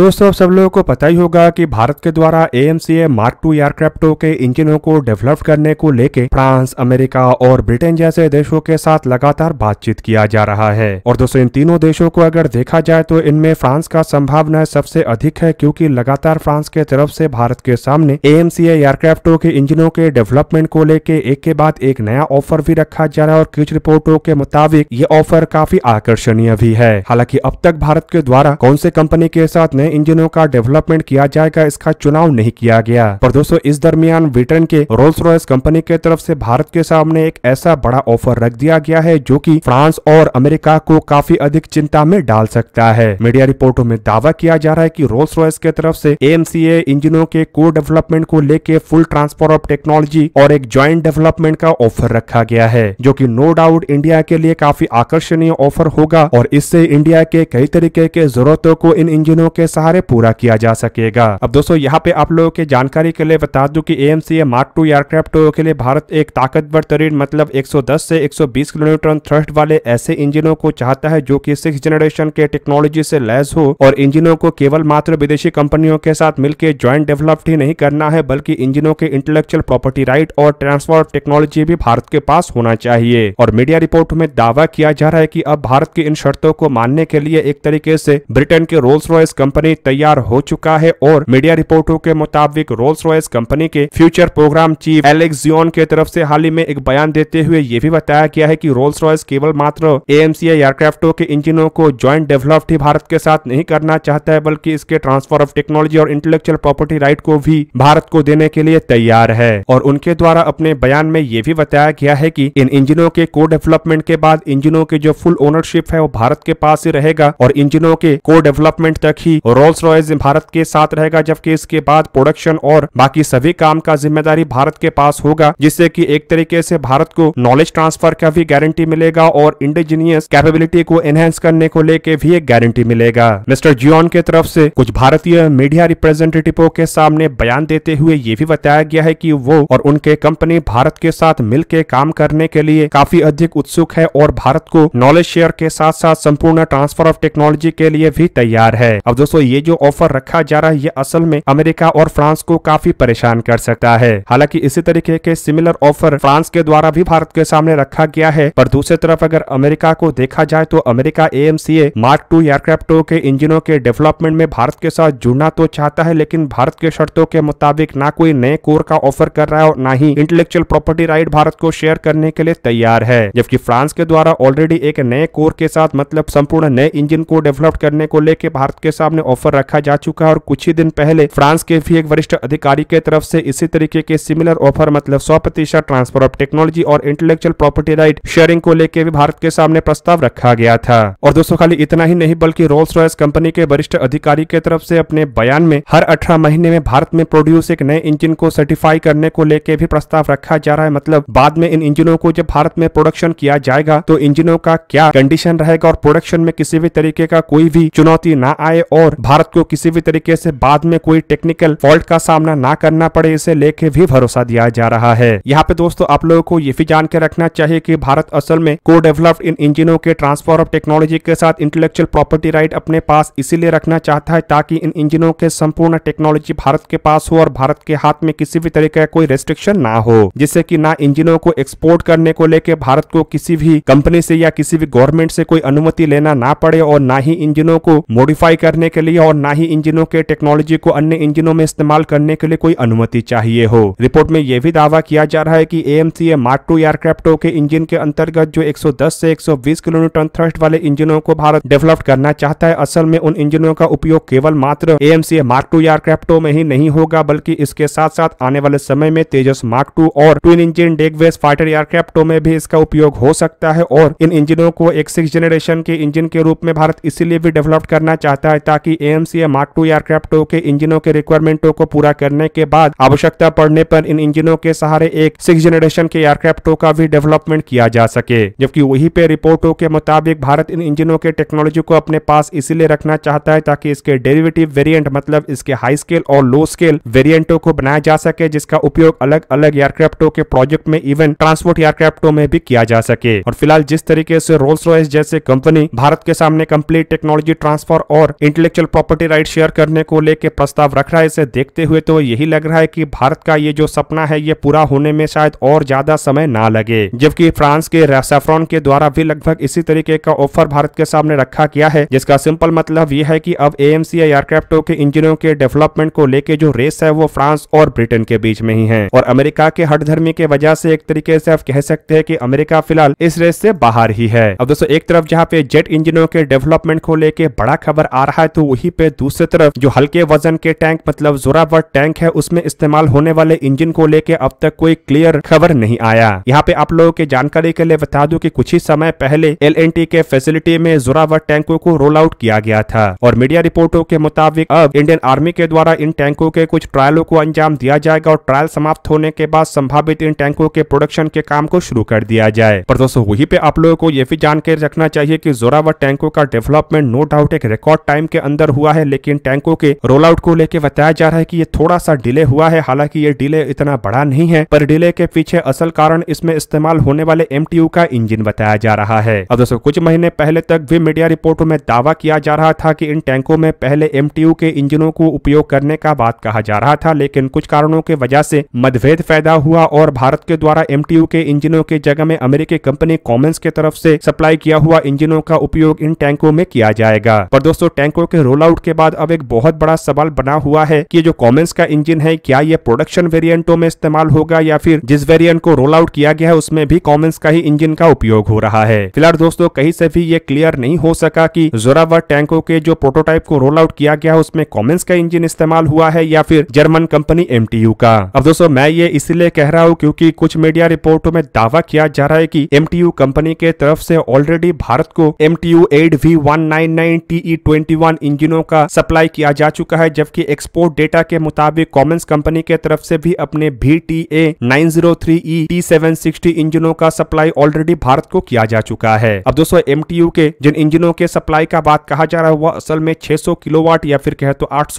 तो दोस्तों आप सब लोगों को पता ही होगा कि भारत के द्वारा A M C A mark two एयरक्राफ्टों के इंजनों को डेवलप करने को लेके फ्रांस अमेरिका और ब्रिटेन जैसे देशों के साथ लगातार बातचीत किया जा रहा है और दोस्तों इन तीनों देशों को अगर देखा जाए तो इनमें फ्रांस का संभावना सबसे अधिक है क्योंकि लगातार फ्रांस के तरफ से भारत के सामने ए एम सी एयरक्राफ्टों के इंजनों के डेवलपमेंट को लेके एक के बाद एक नया ऑफर भी रखा जा रहा है और कुछ रिपोर्टों के मुताबिक ये ऑफर काफी आकर्षणीय भी है हालांकि अब तक भारत के द्वारा कौन से कंपनी के साथ नए इंजनों का डेवलपमेंट किया जाएगा इसका चुनाव नहीं किया गया पर दोस्तों इस दरमियान ब्रिटेन के रोल्स रॉयस कंपनी के तरफ से भारत के सामने एक ऐसा बड़ा ऑफर रख दिया गया है जो कि फ्रांस और अमेरिका को काफी अधिक चिंता में डाल सकता है मीडिया रिपोर्टों में दावा किया जा रहा है की रोल्स रॉयस के तरफ से एमसीए इंजनों के को डेवलपमेंट को लेके फुल ट्रांसफर ऑफ टेक्नोलॉजी और एक ज्वाइंट डेवलपमेंट का ऑफर रखा गया है जो की नो डाउट इंडिया के लिए काफी आकर्षणीय ऑफर होगा और इससे इंडिया के कई तरीके के जरूरतों को इन इंजनों के साथ सहारे पूरा किया जा सकेगा अब दोस्तों यहाँ पे आप लोगों के जानकारी के लिए बता की M C mark two aircraft के लिए भारत एक ताकतवर तरीन मतलब एक से 120 किलोमीटर थ्रस्ट वाले ऐसे इंजनों को चाहता है जो कि सिक्स जनरेशन के टेक्नोलॉजी से लैस हो और इंजनों को केवल मात्र विदेशी कंपनियों के साथ मिलकर ज्वाइंट डेवलप्ड ही नहीं करना है बल्कि इंजनों के इंटेलेक्चुअल प्रॉपर्टी राइट और ट्रांसफर टेक्नोलॉजी भी भारत के पास होना चाहिए और मीडिया रिपोर्ट में दावा किया जा रहा है की अब भारत की इन शर्तों को मानने के लिए एक तरीके से ब्रिटेन के रोल्स रॉयस कंपनी कंपनी तैयार हो चुका है और मीडिया रिपोर्टों के मुताबिक रोल्स रॉयस कंपनी के future program chief Alex Zino के तरफ से हाल ही में एक बयान देते हुए ये भी बताया गया है कि रोल्स रॉयस केवल मात्र एएमसी एयरक्राफ्टों के इंजिनों को ज्वाइंट डेवलप्ड ही भारत के साथ नहीं करना चाहता है बल्कि इसके ट्रांसफर ऑफ टेक्नोलॉजी और इंटेलेक्चुअल प्रॉपर्टी राइट को भी भारत को देने के लिए तैयार है और उनके द्वारा अपने बयान में ये भी बताया गया है की इन इंजनों के को डेवलपमेंट के बाद इंजनों के जो फुल ओनरशिप है वो भारत के पास ही रहेगा और इंजनों के को डेवलपमेंट तक ही रोल्स रॉयस भारत के साथ रहेगा जबकि इसके बाद प्रोडक्शन और बाकी सभी काम का जिम्मेदारी भारत के पास होगा जिससे की एक तरीके से भारत को नॉलेज ट्रांसफर का भी गारंटी मिलेगा और इंडिजीनियस कैपेबिलिटी को एनहेंस करने को लेके भी एक गारंटी मिलेगा मिस्टर जियोन के तरफ से कुछ भारतीय मीडिया रिप्रेजेंटेटिवों के सामने बयान देते हुए ये भी बताया गया है की वो और उनके कंपनी भारत के साथ मिल काम करने के लिए काफी अधिक उत्सुक है और भारत को नॉलेज शेयर के साथ साथ संपूर्ण ट्रांसफर ऑफ टेक्नोलॉजी के लिए भी तैयार है अब दोस्तों तो ये जो ऑफर रखा जा रहा है ये असल में अमेरिका और फ्रांस को काफी परेशान कर सकता है हालांकि इसी तरीके के सिमिलर ऑफर फ्रांस के द्वारा भी भारत के सामने रखा गया है पर दूसरी तरफ अगर अमेरिका को देखा जाए तो अमेरिका ए मार्क टू एयरक्राफ्टों के इंजिनों के डेवलपमेंट में भारत के साथ जुड़ना तो चाहता है लेकिन भारत के शर्तों के मुताबिक ना कोई नए कोर का ऑफर कर रहा है और ना ही इंटेलेक्चुअल प्रॉपर्टी राइट भारत को शेयर करने के लिए तैयार है जबकि फ्रांस के द्वारा ऑलरेडी एक नए कोर के साथ मतलब संपूर्ण नए इंजन को डेवलप करने को लेकर भारत के सामने ऑफर रखा जा चुका है और कुछ ही दिन पहले फ्रांस के भी एक वरिष्ठ अधिकारी के तरफ से इसी तरीके के सिमिलर ऑफर मतलब सौ प्रतिशत ट्रांसफर ऑफ टेक्नोलॉजी और इंटेलेक्चुअल प्रॉपर्टी राइट शेयरिंग को लेकर भी भारत के सामने प्रस्ताव रखा गया था और दोस्तों खाली इतना ही नहीं बल्कि रोल्स रॉयस कंपनी के वरिष्ठ अधिकारी के तरफ से अपने बयान में हर अठारह महीने में भारत में प्रोड्यूस एक नए इंजिन को सर्टिफाई करने को लेकर भी प्रस्ताव रखा जा रहा है मतलब बाद में इन इंजिनों को जब भारत में प्रोडक्शन किया जाएगा तो इंजिनों का क्या कंडीशन रहेगा और प्रोडक्शन में किसी भी तरीके का कोई भी चुनौती ना आए और भारत को किसी भी तरीके से बाद में कोई टेक्निकल फॉल्ट का सामना ना करना पड़े इसे लेके भी भरोसा दिया जा रहा है यहाँ पे दोस्तों आप लोगों को ये भी जान के रखना चाहिए की भारत असल में को डेवलप्ड इन इंजिनों के ट्रांसफर ऑफ टेक्नोलॉजी के साथ इंटेलेक्चुअल प्रॉपर्टी राइट अपने पास इसीलिए रखना चाहता है ताकि इन इंजिनों के संपूर्ण टेक्नोलॉजी भारत के पास हो और भारत के हाथ में किसी भी तरीके का कोई रेस्ट्रिक्शन ना हो जिससे की ना इंजिनों को एक्सपोर्ट करने को लेकर भारत को किसी भी कंपनी से या किसी भी गवर्नमेंट से कोई अनुमति लेना ना पड़े और ना ही इंजिनों को मोडिफाई करने के लिए लिए और ना ही इंजिनों के टेक्नोलॉजी को अन्य इंजिनों में इस्तेमाल करने के लिए कोई अनुमति चाहिए हो रिपोर्ट में यह भी दावा किया जा रहा है कि ए मार्क टू एयरक्राफ्टो के इंजन के अंतर्गत जो 110 से 120 किलोमीटर थ्रस्ट वाले इंजनों को भारत डेवलप करना चाहता है असल में उन इंजनों का उपयोग केवल मात्र ए मार्क टू एयरक्राफ्टों में ही नहीं होगा बल्कि इसके साथ साथ आने वाले समय में तेजस मार्क टू और ट्विन इंजन डेगवेस फाइटर एयरक्राफ्टो में भी इसका उपयोग हो सकता है और इन इंजनों को एक सिक्स जनरेशन के इंजन के रूप में भारत इसीलिए भी डेवलप करना चाहता है ताकि ए मार्क टू एयरक्राफ्ट के इंजिनों के रिक्वायरमेंटों को पूरा करने के बाद आवश्यकता पड़ने पर इन इंजिनों के सहारे एक सिक्स जनरेशन के एयरक्राफ्टों का भी डेवलपमेंट किया जा सके जबकि वही पे रिपोर्टों के मुताबिक भारत इन इंजिनों के टेक्नोलॉजी को अपने पास इसीलिए रखना चाहता है ताकि इसके डेरिवेटिव वेरियंट मतलब इसके हाई स्केल और लो स्केल वेरियंटों को बनाया जा सके जिसका उपयोग अलग अलग एयरक्राफ्टों के प्रोजेक्ट में इवन ट्रांसपोर्ट एयरक्राफ्टों में भी किया जा सके और फिलहाल जिस तरीके से रोल्स रॉयस जैसे कंपनी भारत के सामने कंप्लीट टेक्नोलॉजी ट्रांसफर और इंटेलेक्चुअल प्रॉपर्टी राइट शेयर करने को लेकर प्रस्ताव रख रहा है इसे देखते हुए तो यही लग रहा है कि भारत का ये जो सपना है ये पूरा होने में शायद और ज्यादा समय ना लगे जबकि फ्रांस के सेफ्रॉन के द्वारा भी लगभग इसी तरीके का ऑफर भारत के सामने रखा गया है जिसका सिंपल मतलब यह है कि अब एएमसी एयरक्राफ्टो के इंजनों के डेवलपमेंट को लेके जो रेस है वो फ्रांस और ब्रिटेन के बीच में ही है और अमेरिका के धर्मी के वजह से एक तरीके से आप कह सकते हैं कि अमेरिका फिलहाल इस रेस से बाहर ही है अब दोस्तों एक तरफ जहाँ पे जेट इंजनों के डेवलपमेंट को लेके बड़ा खबर आ रहा है तो वहीं पे दूसरी तरफ जो हल्के वजन के टैंक मतलब जोरावर टैंक है उसमें इस्तेमाल होने वाले इंजन को लेके अब तक कोई क्लियर खबर नहीं आया यहाँ पे आप लोगों के जानकारी के लिए बता दू की कुछ ही समय पहले एल के फैसिलिटी में जोरावर टैंकों को रोल आउट किया गया था और मीडिया रिपोर्टों के मुताबिक अब इंडियन आर्मी के द्वारा इन टैंकों के कुछ ट्रायलों को अंजाम दिया जाएगा और ट्रायल समाप्त होने के बाद संभावित इन टैंकों के प्रोडक्शन के काम को शुरू कर दिया जाए पर दोस्तों वही पे आप लोगों को यह भी जानकारी रखना चाहिए की जोरावर टैंकों का डेवलपमेंट नो डाउट एक रिकॉर्ड टाइम के अंदर अंदर हुआ है लेकिन टैंकों के रोल आउट को लेकर बताया जा रहा है कि ये थोड़ा सा डिले हुआ है हालांकि ये डिले इतना बड़ा नहीं है पर डिले के पीछे असल कारण इसमें इस्तेमाल होने वाले एम का इंजिन बताया जा रहा है अब दोस्तों कुछ महीने पहले तक भी मीडिया रिपोर्टों में दावा किया जा रहा था की इन टैंकों में पहले एम के इंजिनों को उपयोग करने का बात कहा जा रहा था लेकिन कुछ कारणों की वजह से मतभेद पैदा हुआ और भारत के द्वारा एम के इंजिनों के जगह में अमेरिकी कंपनी कॉमेंस के तरफ से सप्लाई किया हुआ इंजिनों का उपयोग इन टैंकों में किया जाएगा पर दोस्तों टैंकों के रोल आउट के बाद अब एक बहुत बड़ा सवाल बना हुआ है कि जो कॉमेंस का इंजन है क्या ये प्रोडक्शन वेरियंटो में इस्तेमाल होगा या फिर जिस वेरियंट को रोल आउट किया गया है उसमें भी कॉमेंस का ही इंजन का उपयोग हो रहा है फिलहाल दोस्तों कहीं से भी ये क्लियर नहीं हो सका की जोरावर टैंकों के जो प्रोटोटाइप को रोल आउट किया गया है उसमें कॉमेंस का इंजिन इस्तेमाल हुआ है या फिर जर्मन कंपनी एम का अब दोस्तों मैं ये इसीलिए कह रहा हूँ क्यूँकी कुछ मीडिया रिपोर्टों में दावा किया जा रहा है की एम कंपनी के तरफ से ऑलरेडी भारत को M T U eight V one nine nine T E twenty one इंजनों का सप्लाई किया जा चुका है जबकि एक्सपोर्ट डेटा के मुताबिक कॉमेंस कंपनी के तरफ से भी अपने भी टी ए नाइन e इंजनों का सप्लाई ऑलरेडी भारत को किया जा चुका है अब दोस्तों एम के जिन इंजनों के सप्लाई का बात कहा जा रहा है वह असल में छह किलोवाट या फिर कहे तो आठ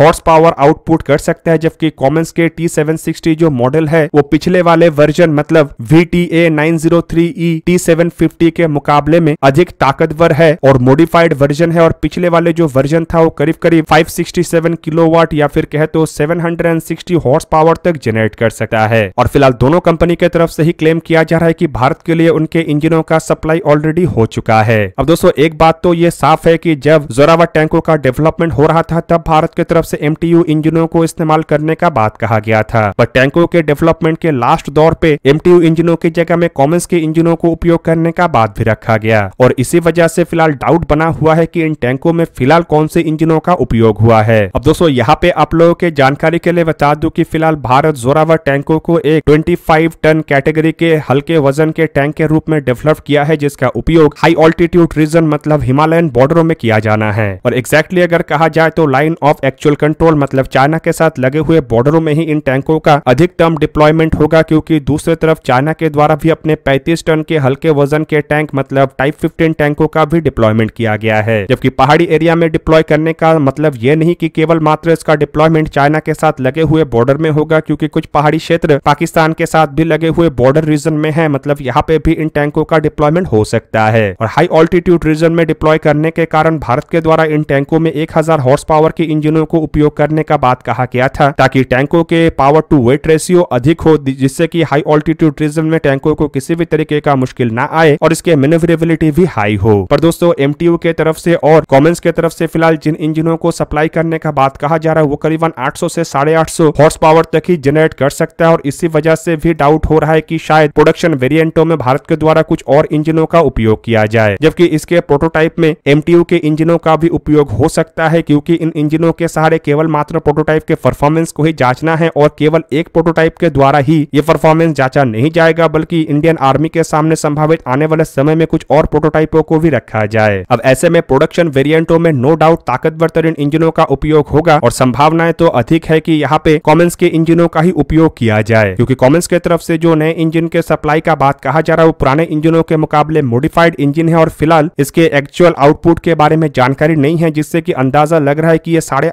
हॉर्स पावर आउटपुट कर सकते हैं जबकि कॉमेंस के टी जो मॉडल है वो पिछले वाले वर्जन मतलब V T A nine zero e के मुकाबले में अधिक ताकतवर है और मॉडिफाइड वर्जन है और पिछले वाले जो वर्जन वर्जन था वो करीब करीब 567 किलोवाट या फिर कहे तो 760 हॉर्स पावर तक जनरेट कर सकता है और फिलहाल दोनों कंपनी के तरफ से ही क्लेम किया जा रहा है कि भारत के लिए उनके इंजनों का सप्लाई ऑलरेडी हो चुका है अब दोस्तों एक बात तो ये साफ है की जब जोरावर टैंकों का डेवलपमेंट हो रहा था तब भारत के तरफ से एम इंजनों को इस्तेमाल करने का बात कहा गया था पर टैंकों के डेवलपमेंट के लास्ट दौर पे एम इंजनों की जगह में कॉमन्स के इंजिनों को उपयोग करने का बात भी रखा गया और इसी वजह से फिलहाल डाउट बना हुआ है कि इन टैंकों में फिलहाल कौन से इंजनों का उपयोग हुआ है अब दोस्तों यहाँ पे आप लोगों के जानकारी के लिए बता दू की फिलहाल भारत जोरावर टैंकों को एक ट्वेंटी टन कैटेगरी के हल्के वजन के टैंक के रूप में डेवलप किया है जिसका उपयोग हाई ऑल्टीट्यूड रीजन मतलब हिमालयन बॉर्डरों में किया जाना है और एग्जैक्टली अगर कहा जाए तो लाइन ऑफ एक्चुअल कंट्रोल मतलब चाइना के साथ लगे हुए बॉर्डरों में ही इन टैंकों का अधिकतम डिप्लॉयमेंट होगा क्योंकि दूसरी तरफ चाइना के द्वारा भी अपने पैंतीस टन के हल्के वजन के टैंक मतलब टाइप फिफ्टीन टैंकों का भी डिप्लॉयमेंट किया गया है जबकि पहाड़ी एरिया में डिप्लॉय करने का मतलब यह नहीं कि केवल मात्र इसका डिप्लॉयमेंट चाइना के साथ लगे हुए बॉर्डर में होगा क्योंकि कुछ पहाड़ी क्षेत्र पाकिस्तान के साथ भी लगे हुए बॉर्डर रीजन में है मतलब यहाँ पे भी इन टैंकों का डिप्लॉयमेंट हो सकता है और हाई ऑल्टीट्यूड रीजन में डिप्लॉय करने के कारण भारत के द्वारा इन टैंकों में एक हॉर्स पावर के इंजिनों को उपयोग करने का बात कहा गया था ताकि टैंकों के पावर टू वेट रेशियो अधिक हो जिससे की हाई ऑल्टीट्यूड रीजन में टैंकों को किसी भी तरीके का मुश्किल न आए और इसके मेनोवरेबिलिटी भी हाई हो पर दोस्तों एम के तरफ से और कॉमेंट्स के तरफ से फिलहाल जिन इंजनों को सप्लाई करने का बात कहा जा रहा है वो करीबन 800 से साढ़े आठ हॉर्स पावर तक ही जनरेट कर सकता है और इसी वजह से भी डाउट हो रहा है की शायद प्रोडक्शन वेरियंटो में भारत के द्वारा कुछ और इंजनों का उपयोग किया जाए जबकि इसके प्रोटोटाइप में एम के इंजनों का भी उपयोग हो सकता है क्यूँकी इन इंजनों के सहारे केवल मात्र प्रोटोटाइप के परफॉर्मेंस को ही जांचना है और केवल एक प्रोटोटाइप के द्वारा ही ये परफॉर्मेंस जांचा नहीं जाएगा बल्कि इंडियन आर्मी के सामने संभावित आने वाले समय में कुछ और प्रोटोटाइपों को भी रखा जाए अब ऐसे में प्रोडक्शन वेरियंटों में नो डाउट ताकतवर तरीन इंजनों का उपयोग होगा और संभावनाएं तो अधिक है कि यहाँ पे कॉमेंस के इंजनों का ही उपयोग किया जाए क्योंकि कॉमेंस के तरफ से जो नए इंजन के सप्लाई का बात कहा जा रहा है वो पुराने इंजनों के मुकाबले मोडिफाइड इंजन है और फिलहाल इसके एक्चुअल आउटपुट के बारे में जानकारी नहीं है जिससे की अंदाजा लग रहा है की ये साढ़े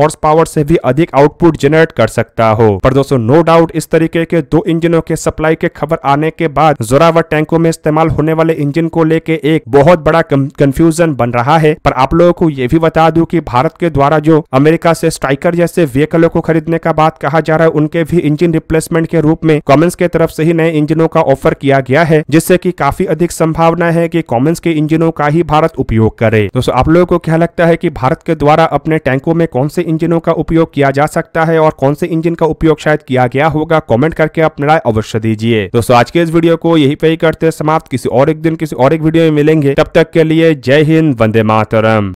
हॉर्स पावर से भी अधिक आउटपुट जनरेट कर सकता हो पर दोस्तों नो डाउट इस तरीके के दो इंजनों के सप्लाई के खबर आने के बाद जोरावर टैंकों में इस्तेमाल होने वाले इंजन को लेके एक बहुत बड़ा कंफ्यूजन बन रहा है पर आप लोगों को ये ये भी बता दूं कि भारत के द्वारा जो अमेरिका से स्ट्राइकर जैसे व्हीकलों को खरीदने का बात कहा जा रहा है उनके भी इंजन रिप्लेसमेंट के रूप में कॉमेंस के तरफ से ही नए इंजनों का ऑफर किया गया है जिससे की काफी अधिक संभावना है की कॉमेंस के इंजनों का ही भारत उपयोग करे दोस्तों आप लोगों को क्या लगता है की भारत के द्वारा अपने टैंकों में कौन से इंजनों का उपयोग किया जा सकता है और कौन से इंजन का उपयोग शायद किया गया होगा कॉमेंट करके अपनी राय अवश्य दीजिए दोस्तों आज के इस वीडियो को यही पे ही करते समाप्त किसी और एक दिन किसी और एक वीडियो में मिलेंगे तब तक के लिए जय हिंद वंदे मातरम